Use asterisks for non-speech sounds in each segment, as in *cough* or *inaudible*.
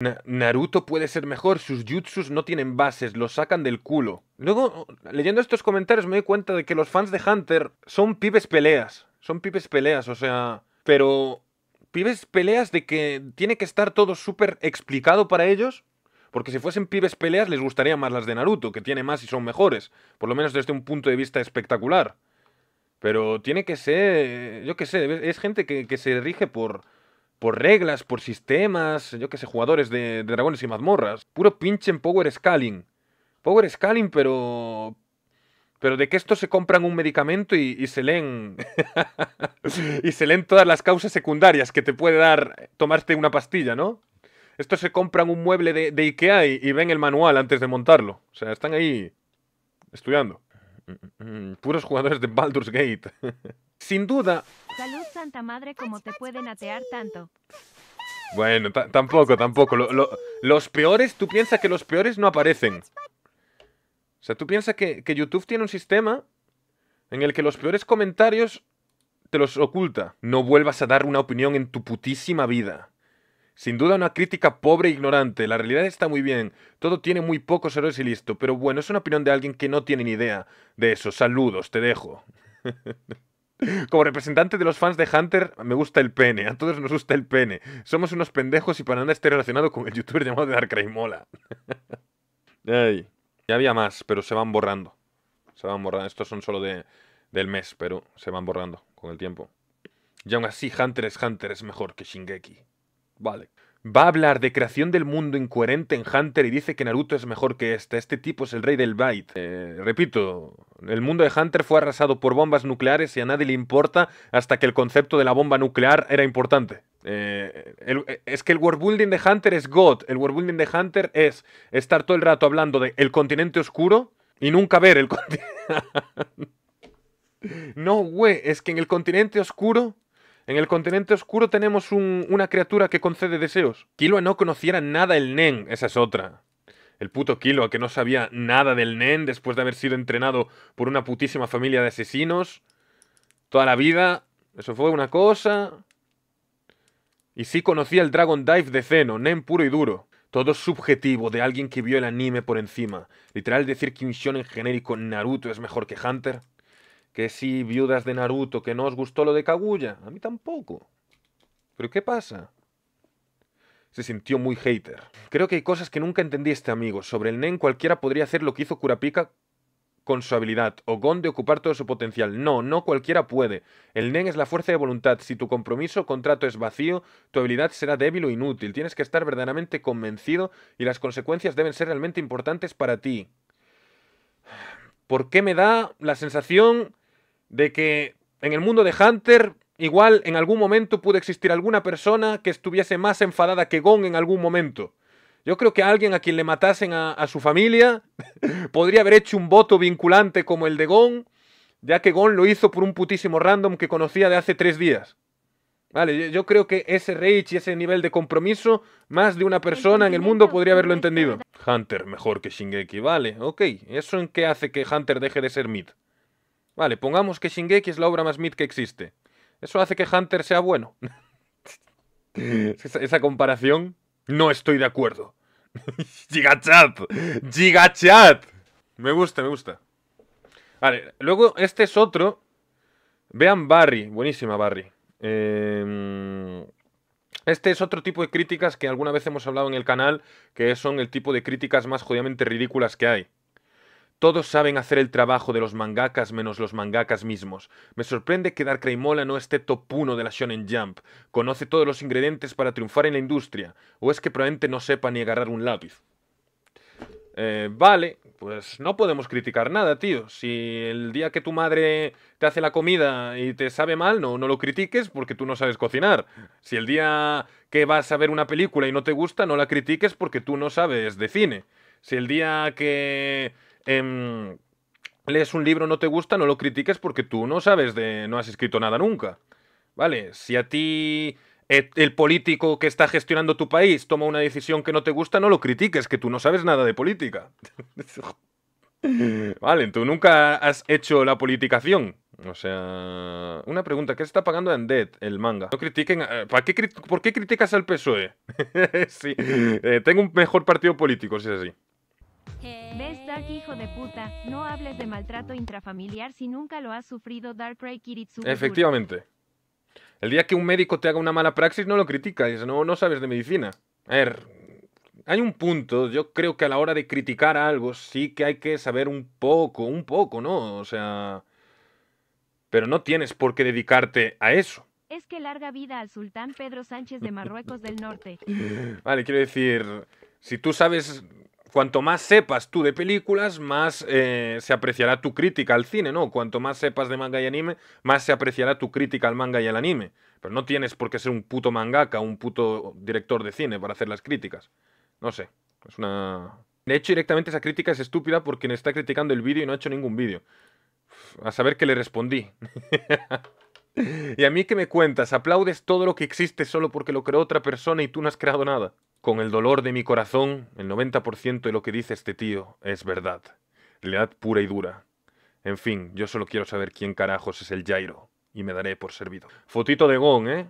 Naruto puede ser mejor, sus jutsus no tienen bases, los sacan del culo. Luego, leyendo estos comentarios me doy cuenta de que los fans de Hunter son pibes peleas. Son pibes peleas, o sea... Pero... Pibes peleas de que tiene que estar todo súper explicado para ellos. Porque si fuesen pibes peleas les gustaría más las de Naruto, que tiene más y son mejores. Por lo menos desde un punto de vista espectacular. Pero tiene que ser, yo qué sé, es gente que se rige por, por reglas, por sistemas, yo que sé, jugadores de, dragones y mazmorras. Puro pinche en power scaling. Power scaling, pero. Pero de que esto se compran un medicamento y, se leen. *laughs* y se leen todas las causas secundarias que te puede dar tomarte una pastilla, ¿no? Esto se compran un mueble de, Ikea y, ven el manual antes de montarlo. O sea, están ahí estudiando. Mm, mm, mm, Puros jugadores de Baldur's Gate. *laughs* Sin duda, Salud Santa Madre, ¿cómo te pueden atear tanto? Bueno, tampoco, tampoco. los peores, tú piensas que los peores no aparecen. O sea, tú piensas que, que, YouTube tiene un sistema en el que los peores comentarios te los oculta. No vuelvas a dar una opinión en tu putísima vida. Sin duda una crítica pobre e ignorante. La realidad está muy bien. Todo tiene muy pocos errores y listo. Pero bueno, es una opinión de alguien que no tiene ni idea de eso. Saludos, te dejo. *laughs* *laughs* Como representante de los fans de Hunter, me gusta el pene. A todos nos gusta el pene. Somos unos pendejos y para nada esté relacionado con el youtuber llamado Dark mola *laughs* Ya había más, pero se van borrando. Se van borrando. Estos son solo de, del mes, pero se van borrando con el tiempo. Y aún así, Hunter es Hunter, es mejor que Shingeki. Vale va a hablar de creación del mundo incoherente en Hunter y dice que Naruto es mejor que este. Este tipo es el rey del bait. Eh, repito, el mundo de Hunter fue arrasado por bombas nucleares y a nadie le importa hasta que el concepto de la bomba nuclear era importante. Eh, es que el worldbuilding de Hunter es God. El worldbuilding de Hunter es estar todo el rato hablando de el continente oscuro y nunca ver el *laughs* continente. no, güey, es que en el continente oscuro en el continente oscuro tenemos una criatura que concede deseos. Kiloa no conociera nada del Nen, esa es otra. El puto Kiloa que no sabía nada del Nen después de haber sido entrenado por una putísima familia de asesinos. Toda la vida. Eso fue una cosa. Y sí conocía el Dragon Dive de Zeno, Nen puro y duro. Todo subjetivo de alguien que vio el anime por encima. Literal decir que un shonen genérico Naruto es mejor que Hunter que sí, viudas de Naruto, que no os gustó lo de Kaguya. A mí tampoco. ¿Pero qué pasa? Se sintió muy hater. Creo que hay cosas que nunca entendí este amigo. Sobre el Nen cualquiera podría hacer lo que hizo Kurapika con su habilidad, o Gon de ocupar todo su potencial. No, no cualquiera puede. El Nen es la fuerza de voluntad. Si tu compromiso o contrato es vacío, tu habilidad será débil o inútil. Tienes que estar verdaderamente convencido y las consecuencias deben ser realmente importantes para ti. ¿Por qué me da la sensación de que en el mundo de Hunter igual en algún momento pudo existir alguna persona que estuviese más enfadada que Gon en algún momento. Yo creo que alguien a quien le matasen a, su familia *laughs* podría haber hecho un voto vinculante como el de Gon, ya que Gon lo hizo por un putísimo random que conocía de hace tres días. Vale, yo, creo que ese rage y ese nivel de compromiso, más de una persona en el mundo podría haberlo entendido. Hunter mejor que Shingeki, vale, ok. ¿Eso en qué hace que Hunter deje de ser Mid? Vale, pongamos que Shingeki es la obra más mid que existe. ¿Eso hace que Hunter sea bueno? *laughs* esa, comparación, no estoy de acuerdo. *laughs* Gigachat, Gigachat. Me gusta, me gusta. Vale, luego este es otro. Vean Barry, buenísima Barry. Em, este es otro tipo de críticas que alguna vez hemos hablado en el canal, que son el tipo de críticas más jodidamente ridículas que hay. Todos saben hacer el trabajo de los mangakas menos los mangakas mismos. Me sorprende que Dark Mola no esté top 1 de la Shonen Jump. Conoce todos los ingredientes para triunfar en la industria. O es que probablemente no sepa ni agarrar un lápiz. Eh, vale, pues no podemos criticar nada, tío. Si el día que tu madre te hace la comida y te sabe mal, no, no lo critiques porque tú no sabes cocinar. Si el día que vas a ver una película y no te gusta, no la critiques porque tú no sabes de cine. Si el día que Em, lees un libro, no te gusta, no lo critiques porque tú no sabes de. no has escrito nada nunca. ¿Vale? Si a ti eh, el político que está gestionando tu país toma una decisión que no te gusta, no lo critiques, que tú no sabes nada de política. *laughs* vale, tú nunca has hecho la politicación. O sea, una pregunta, ¿qué se está pagando dead el manga? No critiquen, eh, ¿para ¿por qué criticas al PSOE? *laughs* sí, eh, tengo un mejor partido político, si es así hijo de no hables de maltrato intrafamiliar si nunca lo sufrido Efectivamente. El día que un médico te haga una mala praxis no lo criticas, no, no sabes de medicina. A ver, hay un punto, yo creo que a la hora de criticar algo sí que hay que saber un poco, un poco, ¿no? O sea... Pero no tienes por qué dedicarte a eso. Es que larga vida al sultán Pedro Sánchez de Marruecos del Norte. *laughs* vale, quiero decir, si tú sabes cuanto más sepas tú de películas, más eh, se apreciará tu crítica al cine, ¿no? Cuanto más sepas de manga y anime, más se apreciará tu crítica al manga y al anime. Pero no tienes por qué ser un puto mangaka, un puto director de cine para hacer las críticas. No sé, es una... De hecho, directamente esa crítica es estúpida porque quien está criticando el vídeo y no ha hecho ningún vídeo. A saber que le respondí. *laughs* y a mí qué me cuentas, aplaudes todo lo que existe solo porque lo creó otra persona y tú no has creado nada. Con el dolor de mi corazón, el 90% de lo que dice este tío es verdad. lead pura y dura. En fin, yo solo quiero saber quién carajos es el Jairo y me daré por servido. Fotito de Gong, ¿eh?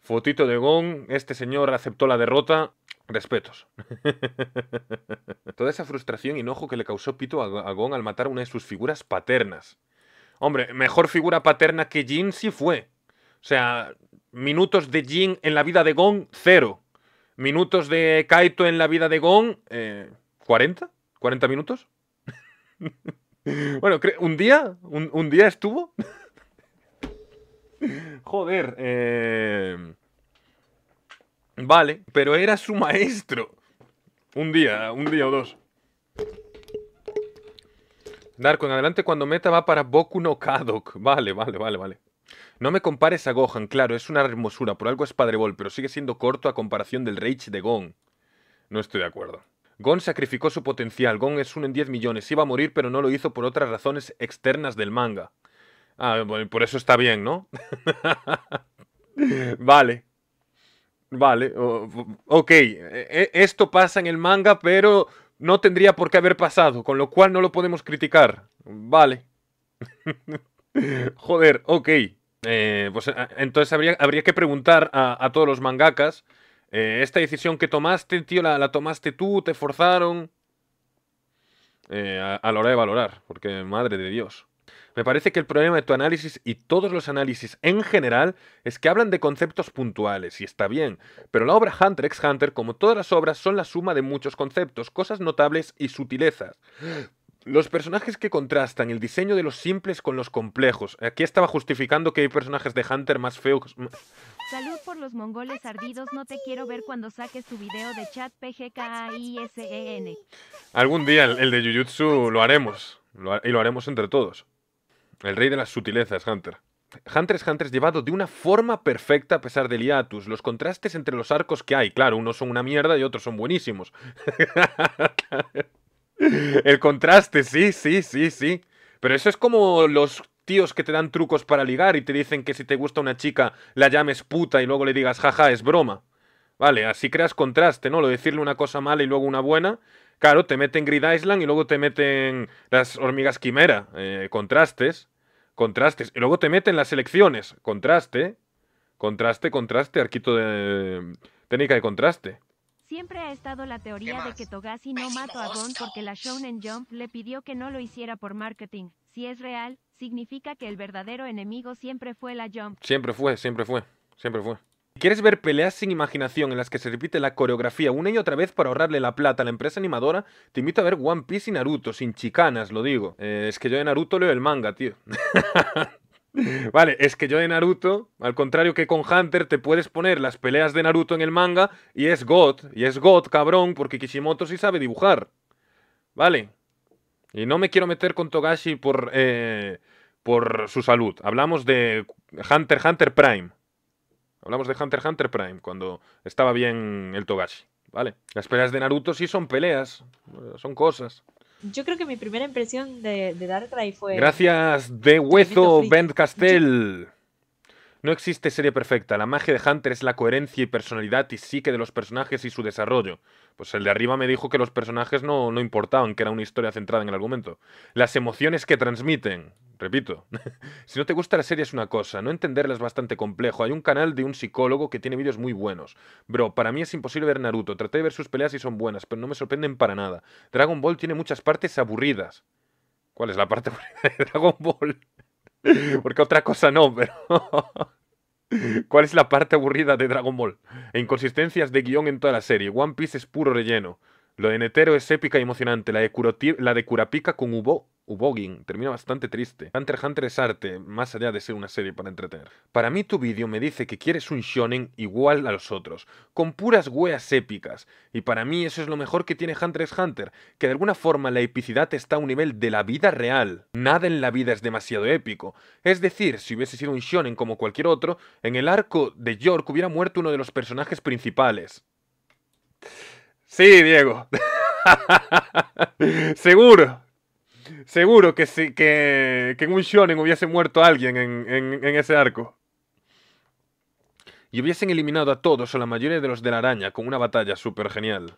Fotito de Gong. este señor aceptó la derrota. Respetos. *laughs* Toda esa frustración y enojo que le causó Pito a Gon al matar una de sus figuras paternas. Hombre, mejor figura paterna que Jin sí fue. O sea, minutos de Jin en la vida de Gong, cero minutos de Kaito en la vida de Gon, 40, eh, 40 minutos. *laughs* bueno, un día, un, día estuvo. *laughs* Joder, eh, Vale, pero era su maestro. Un día, un día o dos. Darko, en adelante cuando meta va para Boku no Kadok. Vale, vale, vale, vale. No me compares a Gohan, claro, es una hermosura, por algo es Padre pero sigue siendo corto a comparación del Rage de Gon. No estoy de acuerdo. Gon sacrificó su potencial, Gon es uno en 10 millones, iba a morir pero no lo hizo por otras razones externas del manga. Ah, por eso está bien, ¿no? *laughs* vale. Vale, ok, e, e, esto pasa en el manga, pero no tendría por qué haber pasado, con lo cual no lo podemos criticar. Vale. *laughs* Joder, ok. Eh, pues eh, entonces habría, habría que preguntar a, todos los mangakas, eh, ¿esta decisión que tomaste, tío, la, tomaste tú, te forzaron? a, a, la hora de valorar, porque madre de Dios. Me parece que el problema de tu análisis y todos los análisis en general es que hablan de conceptos puntuales, y está bien, pero la obra Hunter x Hunter, como todas las obras, son la suma de muchos conceptos, cosas notables y sutilezas. Los personajes que contrastan, el diseño de los simples con los complejos. Aquí estaba justificando que hay personajes de Hunter más feos. Salud por los mongoles ardidos, no te quiero ver cuando saques tu video de chat PGKISEN. Algún día el, de Jujutsu lo haremos, y lo haremos entre todos. El rey de las sutilezas, Hunter. Hunter es Hunter llevado de una forma perfecta a pesar del hiatus. Los contrastes entre los arcos que hay, claro, unos son una mierda y otros son buenísimos. *laughs* *laughs* El contraste, sí, sí, sí, sí. Pero eso es como los tíos que te dan trucos para ligar y te dicen que si te gusta una chica la llames puta y luego le digas jaja, es broma. Vale, así creas contraste, ¿no? Lo decirle una cosa mala y luego una buena. Claro, te meten Grid Island y luego te meten las hormigas quimera. Eh, contrastes. Contrastes. Y luego te meten las elecciones. Contraste. Contraste, contraste. Arquito de. Técnica de contraste. Siempre ha estado la teoría de que Togashi no mató a Gon porque la Shonen Jump le pidió que no lo hiciera por marketing. Si es real, significa que el verdadero enemigo siempre fue la Jump. Siempre fue, siempre fue, siempre fue. ¿Quieres ver peleas sin imaginación en las que se repite la coreografía una y otra vez para ahorrarle la plata a la empresa animadora? Te invito a ver One Piece y Naruto, sin chicanas, lo digo. Eh, es que yo de Naruto leo el manga, tío. *laughs* *laughs* Vale, es que yo de Naruto, al contrario que con Hunter, te puedes poner las peleas de Naruto en el manga y es God, y es God, cabrón, porque Kishimoto sí sabe dibujar. Vale. Y no me quiero meter con Togashi por, eh, por su salud. Hablamos de Hunter Hunter Prime. Hablamos de Hunter Hunter Prime, cuando estaba bien el Togashi. Vale. Las peleas de Naruto sí son peleas, son cosas yo creo que mi primera impresión de, Darkrai fue. Gracias, de hueso, Ben Castell. No existe serie perfecta, la magia de Hunter es la coherencia y personalidad y psique de los personajes y su desarrollo. Pues el de arriba me dijo que los personajes no, no importaban, que era una historia centrada en el argumento. Las emociones que transmiten, repito. *laughs* si no te gusta la serie es una cosa, no entenderla es bastante complejo. Hay un canal de un psicólogo que tiene vídeos muy buenos. Bro, para mí es imposible ver Naruto. Traté de ver sus peleas y son buenas, pero no me sorprenden para nada. Dragon Ball tiene muchas partes aburridas. ¿Cuál es la parte *laughs* aburrida de Dragon Ball? *laughs* Porque otra cosa no, pero... *laughs* ¿Cuál es la parte aburrida de Dragon Ball? E inconsistencias de guión en toda la serie. One Piece es puro relleno. Lo de Netero es épica y emocionante. La de, Curapica la de Kurapika con Ubo Ubogin termina bastante triste. Hunter x Hunter es arte, más allá de ser una serie para entretener. Para mí tu vídeo me dice que quieres un shonen igual a los otros, con puras weas épicas, y para mí eso es lo mejor que tiene Hunter x Hunter, que de alguna forma la epicidad está a un nivel de la vida real. Nada en la vida es demasiado épico. Es decir, si hubiese sido un shonen como cualquier otro, en el arco de York hubiera muerto uno de los personajes principales. Sí, Diego. *laughs* Seguro. Seguro que que, que en un shonen hubiese muerto alguien en, en, ese arco. Y hubiesen eliminado a todos o la mayoría de los de la araña con una batalla súper genial.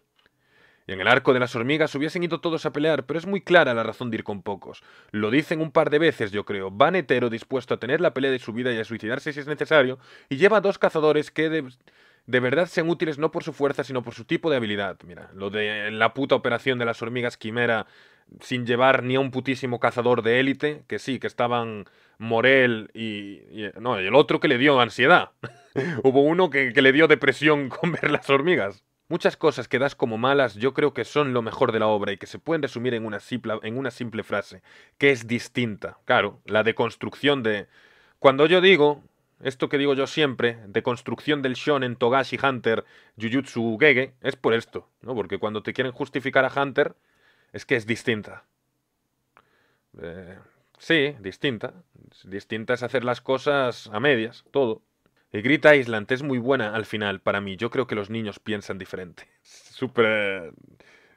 Y en el arco de las hormigas hubiesen ido todos a pelear, pero es muy clara la razón de ir con pocos. Lo dicen un par de veces, yo creo. Van hetero dispuesto a tener la pelea de su vida y a suicidarse si es necesario, y lleva a dos cazadores que de, de, verdad sean útiles no por su fuerza, sino por su tipo de habilidad. Mira, lo de la puta operación de las hormigas quimera sin llevar ni a un putísimo cazador de élite, que sí, que estaban Morel y, eh, no, y el otro que le dio ansiedad. *laughs* Hubo uno que, le dio depresión *laughs* con ver las hormigas. Muchas cosas que das como malas yo creo que son lo mejor de la obra y que se pueden resumir en una, simple, en una simple frase, que es distinta. Claro, la deconstrucción de... Cuando yo digo, esto que digo yo siempre, deconstrucción del shonen Togashi Hunter Jujutsu Gege, es por esto, ¿no? Porque cuando te quieren justificar a Hunter, es que es distinta. Eh, sí, distinta. Distinta es hacer las cosas a medias, todo. Y Grita Island es muy buena al final para mí. Yo creo que los niños piensan diferente. *laughs* Súper... Eh,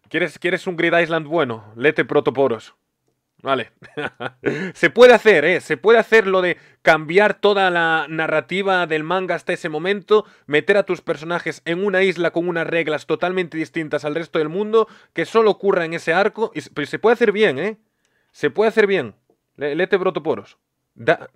¿Quieres, ¿Quieres un Grid Island bueno? Lete Protoporos. Vale. *laughs* se puede hacer, ¿eh? Se puede hacer lo de cambiar toda la narrativa del manga hasta ese momento, meter a tus personajes en una isla con unas reglas totalmente distintas al resto del mundo, que solo ocurra en ese arco. Y, se puede hacer bien, ¿eh? Se puede hacer bien. lete brotoporos. Da,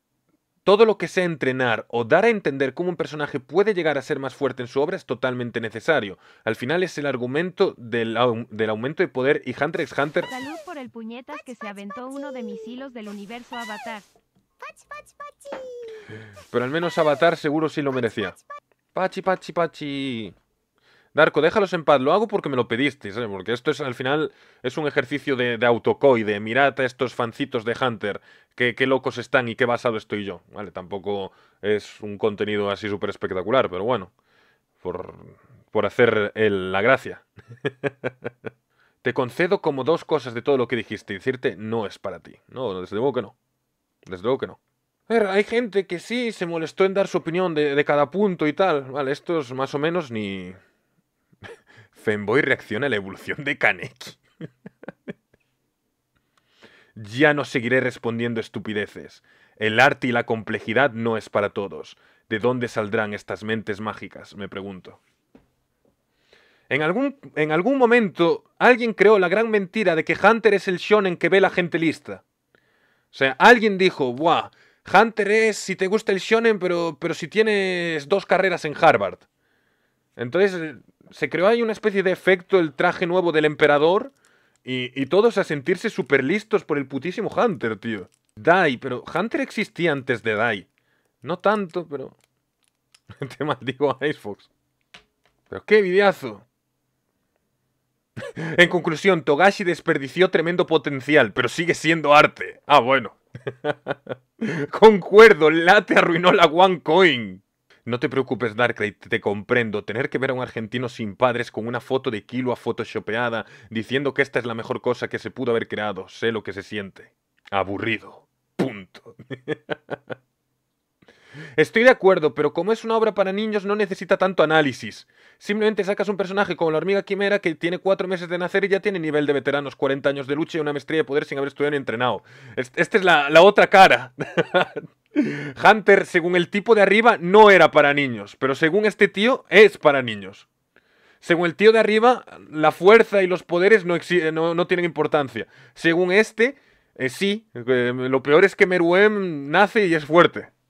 todo lo que sea entrenar o dar a entender cómo un personaje puede llegar a ser más fuerte en su obra es totalmente necesario. Al final es el argumento del, aumento de poder y Hunter x Hunter... Salud por el puñetas que se aventó uno de mis hilos del universo Avatar. Pero al menos Avatar seguro sí lo merecía. Pachi, pachi, pachi. Darko, déjalos en paz, lo hago porque me lo pedisteis, ¿sabes? Eh, porque esto es al final es un ejercicio de, de autocoide. Mirad a estos fancitos de Hunter, qué, qué locos están y qué basado estoy yo. Vale, tampoco es un contenido así súper espectacular, pero bueno, por, hacer la gracia. *laughs* Te concedo como dos cosas de todo lo que dijiste decirte no es para ti. No, desde luego que no. Desde luego que no. A ver, hay gente que sí se molestó en dar su opinión de, de cada punto y tal. Vale, estos más o menos ni, Fenboy reacciona a la evolución de Kaneki. *laughs* ya no seguiré respondiendo estupideces. El arte y la complejidad no es para todos. ¿De dónde saldrán estas mentes mágicas? Me pregunto. En algún, en algún momento, alguien creó la gran mentira de que Hunter es el shonen que ve la gente lista. O sea, alguien dijo, ¡buah! Hunter es si te gusta el shonen, pero, pero si tienes dos carreras en Harvard. Entonces, se creó ahí una especie de efecto el traje nuevo del emperador y, todos a sentirse súper listos por el putísimo Hunter, tío. Dai, pero Hunter existía antes de Dai. No tanto, pero... *laughs* Te maldigo a Fox. Pero qué videazo. *laughs* en conclusión, Togashi desperdició tremendo potencial, pero sigue siendo arte. Ah, bueno. *laughs* Concuerdo, Late arruinó la OneCoin. No te preocupes, Darkrai, te comprendo. Tener que ver a un argentino sin padres con una foto de Kilo a photoshopeada diciendo que esta es la mejor cosa que se pudo haber creado. Sé lo que se siente. Aburrido. Punto. *laughs* Estoy de acuerdo, pero como es una obra para niños no necesita tanto análisis. Simplemente sacas un personaje como la hormiga quimera que tiene cuatro meses de nacer y ya tiene nivel de veteranos, 40 años de lucha y una maestría de poder sin haber estudiado ni entrenado. Esta es la, la otra cara. *laughs* Hunter, según el tipo de arriba, no era para niños, pero según este tío, es para niños. Según el tío de arriba, la fuerza y los poderes no, tienen importancia. Según este, eh, sí, eh, lo peor es que Meruem nace y es fuerte.